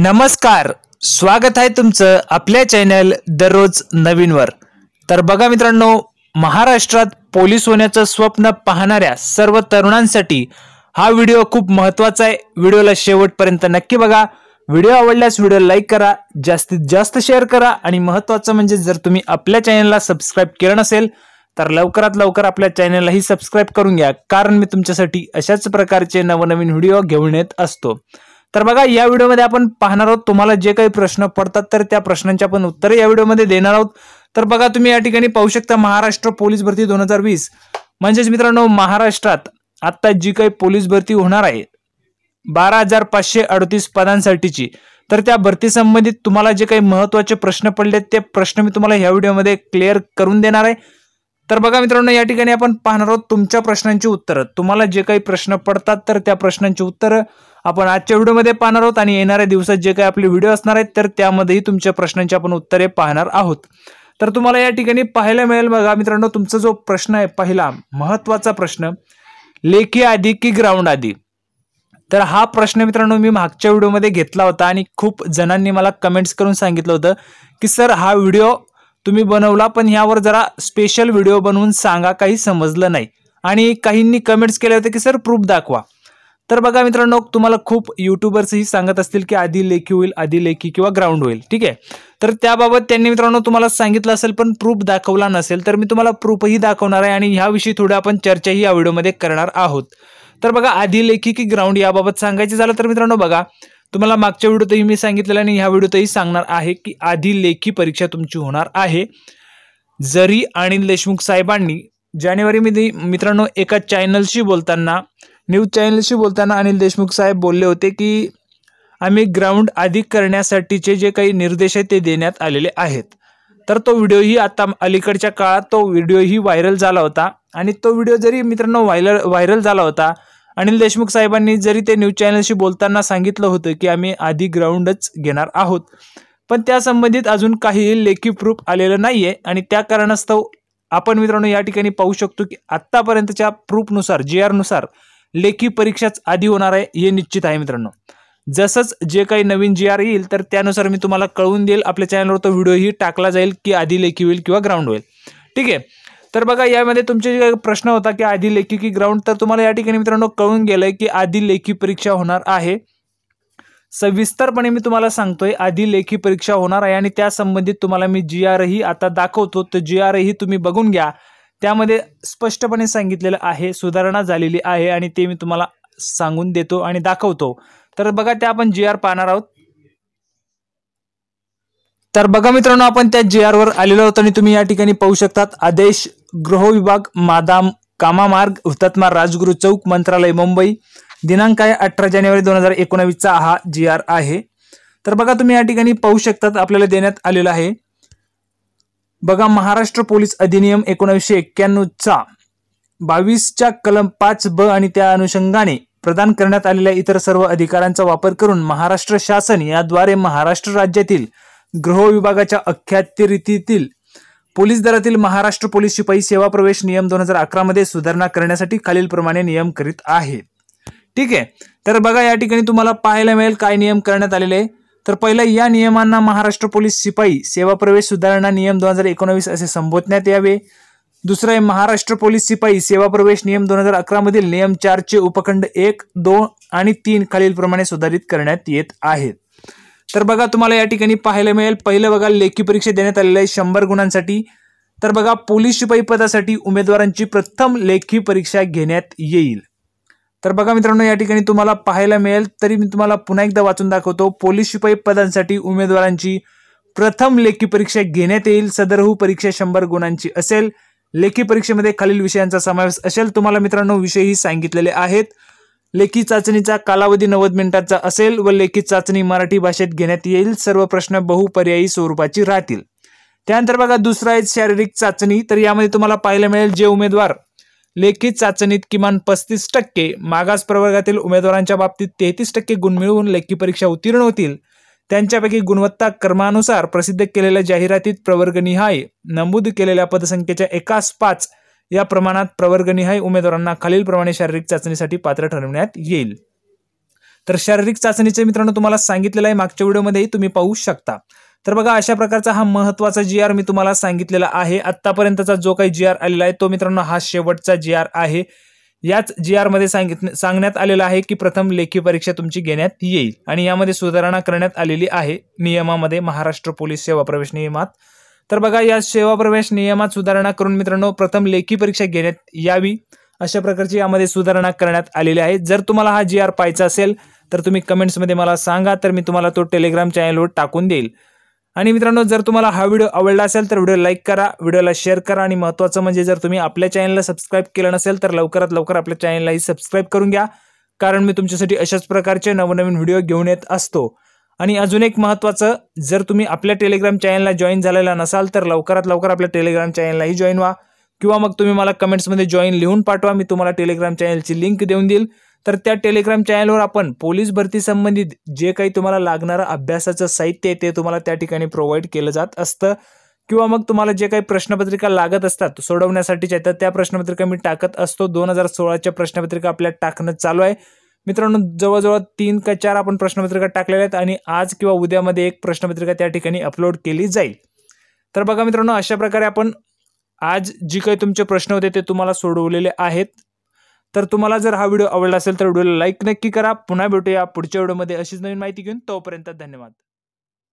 नमस्कार स्वागत आहे तुमचं आपल्या चॅनल दररोज नवीनवर तर बघा मित्रांनो महाराष्ट्रात पोलीस होण्याचं स्वप्न पाहणाऱ्या सर्व तरुणांसाठी हा व्हिडिओ खूप महत्त्वाचा आहे व्हिडिओला शेवटपर्यंत नक्की बघा व्हिडिओ आवडल्यास व्हिडिओ लाईक करा जास्तीत जास्त शेअर करा आणि महत्त्वाचं म्हणजे जर तुम्ही आपल्या चॅनलला सबस्क्राईब केलं नसेल तर लवकरात लवकर आपल्या चॅनललाही सबस्क्राईब करून घ्या कारण मी तुमच्यासाठी अशाच प्रकारचे नवनवीन व्हिडिओ घेऊन येत असतो तर बघा या व्हिडिओमध्ये आपण पाहणार आहोत तुम्हाला जे काही प्रश्न पडतात तर त्या प्रश्नांची आपण उत्तरे या व्हिडिओमध्ये देणार आहोत तर बघा तुम्ही या ठिकाणी पाहू शकता महाराष्ट्र पोलीस भरती दोन हजार वीस म्हणजेच मित्रांनो महाराष्ट्रात आत्ता जी काही पोलीस भरती होणार आहे बारा हजार पाचशे अडतीस पदांसाठीची तर त्या भरती संबंधित तुम्हाला जे काही महत्त्वाचे प्रश्न पडलेत ते प्रश्न मी तुम्हाला ह्या व्हिडिओमध्ये क्लिअर करून देणार आहे तर बघा मित्रांनो या ठिकाणी आपण पाहणार आहोत तुमच्या प्रश्नांची उत्तरं तुम्हाला जे काही प्रश्न पडतात तर त्या प्रश्नांची उत्तरं आपण आजच्या व्हिडिओमध्ये पाहणार आहोत आणि येणाऱ्या दिवसात जे काही आपले व्हिडिओ असणार आहेत तर त्यामध्येही तुमच्या प्रश्नांची आपण उत्तरे पाहणार आहोत तर तुम्हाला या ठिकाणी पाहायला मिळेल बघा मित्रांनो तुमचा जो प्रश्न आहे पहिला महत्त्वाचा प्रश्न लेखी आधी की ग्राउंड आधी तर हा प्रश्न मित्रांनो मी मागच्या व्हिडिओमध्ये घेतला होता आणि खूप जणांनी मला कमेंट्स करून सांगितलं होतं की सर हा व्हिडिओ तुम्ही बनवला पण ह्यावर जरा स्पेशल व्हिडिओ बनवून सांगा काही समजलं नाही आणि काहींनी कमेंट्स केले होते की सर प्रूफ दाखवा तर बघा मित्रांनो तुम्हाला खूप युट्यूबर्सही सांगत असतील की आधी लेखी होईल आधी लेखी किंवा ग्राउंड होईल ठीक आहे तर त्याबाबत त्यांनी मित्रांनो तुम्हाला सांगितलं असेल पण प्रूफ दाखवला नसेल तर मी तुम्हाला प्रूफही दाखवणार आहे आणि ह्याविषयी थोडं आपण चर्चाही या व्हिडिओमध्ये करणार आहोत तर बघा आधी लेखी की ग्राउंड याबाबत सांगायचं झालं तर मित्रांनो बघा तुम्हाला मागच्या व्हिडिओतही मी सांगितलेलं आणि ह्या व्हिडिओतही सांगणार आहे की आधी लेखी परीक्षा तुमची होणार आहे जरी अनिल देशमुख साहेबांनी जानेवारीमध्ये मित्रांनो एका चॅनलशी बोलताना न्यूज चॅनलशी बोलताना अनिल देशमुख साहेब बोलले होते की आम्ही ग्राउंड अधिक करण्यासाठीचे जे काही निर्देश आहेत ते देण्यात आलेले आहेत तर तो व्हिडिओही आता अलीकडच्या काळात तो व्हिडिओही व्हायरल झाला होता आणि तो व्हिडिओ जरी मित्रांनो व्हायरल व्हायरल झाला होता अनिल देशमुख साहेबांनी जरी ते न्यूज चॅनलशी बोलताना सांगितलं होतं की आम्ही आधी ग्राउंडच घेणार आहोत पण त्यासंबंधित अजून काही लेखी प्रूफ आलेलं नाही आहे आणि त्या कारणास्तव आपण मित्रांनो या ठिकाणी पाहू शकतो की आत्तापर्यंतच्या प्रूफनुसार जी आरनुसार लेखी परीक्षाच आधी होणार आहे हे निश्चित आहे मित्रांनो जसंच जे काही नवीन जी आर येईल तर त्यानुसार मी तुम्हाला कळवून देईल आपल्या चॅनलवर तो व्हिडिओही टाकला जाईल की आधी लेखी होईल किंवा ग्राउंड होईल ठीक आहे तर बघा यामध्ये तुमचे जे प्रश्न होता की आधी लेखी की ग्राउंड तर तुम्हाला या ठिकाणी मित्रांनो कळून गेलंय की आधी लेखी परीक्षा होणार आहे सविस्तरपणे मी तुम्हाला सांगतोय आधी लेखी परीक्षा होणार आहे आणि त्या संबंधित तुम्हाला मी जी आर ही आता दाखवतो तर जी आर ही तुम्ही बघून घ्या त्यामध्ये स्पष्टपणे सांगितलेलं आहे सुधारणा झालेली आहे आणि ते मी तुम्हाला सांगून देतो आणि दाखवतो तर बघा त्या आपण जी आर पाहणार आहोत तर बघा मित्रांनो आपण त्या आर वर आलेलो आहोत आणि तुम्ही या ठिकाणी पाहू शकतात आदेश विभाग मादाम कामामार्ग हुतात्मा राजगुरु चौक मंत्रालय मुंबई दिनांक आहे अठरा जानेवारी दोन हजार एकोणावीसचा हा जी आर आहे तर बघा तुम्ही या ठिकाणी पाहू शकतात आपल्याला देण्यात आलेला आहे बघा महाराष्ट्र पोलीस अधिनियम एकोणावीसशे एक्क्याण्णवचा बावीसच्या कलम पाच ब आणि त्या अनुषंगाने प्रदान करण्यात आलेल्या इतर सर्व अधिकारांचा वापर करून महाराष्ट्र शासन याद्वारे महाराष्ट्र राज्यातील गृह विभागाच्या अख्यातिरीतील पोलीस दलातील महाराष्ट्र पोलीस शिपाई सेवा प्रवेश नियम दोन हजार अकरामध्ये सुधारणा करण्यासाठी खालीलप्रमाणे नियम करीत आहेत ठीक आहे तर बघा या ठिकाणी तुम्हाला पाहायला मिळेल काय नियम करण्यात आलेले तर पहिला या नियमांना महाराष्ट्र पोलीस शिपाई सेवा प्रवेश सुधारणा नियम दोन हजार एकोणवीस असे संबोधण्यात यावे दुसरं आहे महाराष्ट्र पोलीस शिपाई सेवा प्रवेश नियम दोन हजार अकरामधील नियम चारचे उपखंड एक दोन आणि तीन खालीलप्रमाणे सुधारित करण्यात येत आहेत तर बघा तुम्हाला या ठिकाणी पाहायला मिळेल पहिलं बघा लेखी परीक्षा देण्यात आलेले आहे शंभर गुणांसाठी तर बघा पोलीस शिपाई पदासाठी उमेदवारांची प्रथम लेखी परीक्षा घेण्यात येईल तर बघा मित्रांनो या ठिकाणी तुम्हाला पाहायला मिळेल तरी मी तुम्हाला पुन्हा एकदा वाचून दाखवतो पोलीस शिपाई पदांसाठी उमेदवारांची प्रथम लेखी परीक्षा घेण्यात येईल सदरहू परीक्षा शंभर गुणांची असेल लेखी परीक्षेमध्ये खालील विषयांचा समावेश असेल तुम्हाला मित्रांनो विषयही सांगितलेले आहेत लेखी चाचणीचा कालावधी नव्वद मिनिटांचा असेल व लेखी चाचणी मराठी भाषेत घेण्यात येईल सर्व प्रश्न बहुपर्यायी स्वरूपाची राहतील त्यानंतर बघा दुसरा आहे शारीरिक चाचणी तर यामध्ये तुम्हाला पाहायला मिळेल जे उमेदवार लेखी चाचणीत किमान पस्तीस टक्के मागास प्रवर्गातील उमेदवारांच्या बाबतीत तेहतीस टक्के गुण मिळवून लेखी परीक्षा उत्तीर्ण होतील त्यांच्यापैकी गुणवत्ता क्रमानुसार प्रसिद्ध केलेल्या जाहिरातीत प्रवर्गनिहाय नमूद केलेल्या पदसंख्येच्या एकास पाच या प्रमाणात प्रवर्गनिहाय उमेदवारांना खालीलप्रमाणे शारीरिक चाचणीसाठी पात्र ठरविण्यात येईल तर शारीरिक चाचणीचे मित्रांनो तुम्हाला सांगितलेलं आहे मागच्या व्हिडिओमध्येही तुम्ही पाहू शकता तर बघा अशा प्रकारचा हा महत्वाचा जी आर मी तुम्हाला सांगितलेला आहे आतापर्यंतचा जो काही जी आर आलेला आहे तो मित्रांनो हा शेवटचा जी आर आहे याच जी मध्ये सांगित सांगण्यात आलेलं आहे की प्रथम लेखी परीक्षा तुमची घेण्यात येईल आणि यामध्ये सुधारणा करण्यात आलेली आहे नियमामध्ये महाराष्ट्र पोलीस सेवा प्रवेश नियमात तर बघा या सेवा प्रवेश नियमात सुधारणा करून मित्रांनो प्रथम लेखी परीक्षा घेण्यात यावी अशा प्रकारची यामध्ये सुधारणा करण्यात आलेली आहे जर तुम्हाला हा जी आर पाहायचा असेल तर तुम्ही कमेंट्समध्ये मला सांगा तर मी तुम्हाला तो टेलिग्राम चॅनलवर टाकून देईल आणि मित्रांनो जर तुम्हाला हा व्हिडिओ आवडला असेल तर व्हिडिओ लाईक करा व्हिडिओला शेअर करा आणि महत्त्वाचं म्हणजे जर तुम्ही आपल्या चॅनलला सबस्क्राईब केलं नसेल तर लवकरात लवकर आपल्या चॅनललाही सबस्क्राईब करून घ्या कारण मी तुमच्यासाठी अशाच प्रकारचे नवनवीन व्हिडिओ घेऊन येत असतो आणि अजून एक महत्त्वाचं जर तुम्ही आपल्या टेलिग्राम चॅनलला जॉईन झालेला नसाल तर लवकरात लवकर आपल्या टेलिग्राम चॅनललाही जॉईन व्हा किंवा मग तुम्ही मला कमेंट्समध्ये जॉईन लिहून पाठवा मी तुम्हाला टेलिग्राम चॅनलची लिंक देऊन देईल तर त्या टेलिग्राम चॅनलवर आपण पोलीस भरती संबंधित जे काही तुम्हाला लागणारं अभ्यासाचं साहित्य आहे ते तुम्हाला त्या ठिकाणी प्रोव्हाइड केलं जात असतं किंवा मग तुम्हाला जे काही प्रश्नपत्रिका लागत असतात सोडवण्यासाठीच्या तर त्या प्रश्नपत्रिका मी टाकत असतो दोन हजार सोळाच्या प्रश्नपत्रिका आपल्या टाकणं चालू आहे मित्रांनो जवळजवळ तीन का चार आपण प्रश्नपत्रिका टाकलेल्या आहेत आणि आज किंवा उद्यामध्ये एक प्रश्नपत्रिका त्या ठिकाणी अपलोड केली जाईल तर बघा मित्रांनो अशा प्रकारे आपण आज जी काही तुमचे प्रश्न होते ते तुम्हाला सोडवलेले आहेत तर तुम्हाला जर हा व्हिडिओ आवडला असेल तर व्हिडिओला लाईक नक्की करा पुन्हा भेटूया पुढच्या व्हिडिओमध्ये अशीच नवीन माहिती घेऊन तोपर्यंत धन्यवाद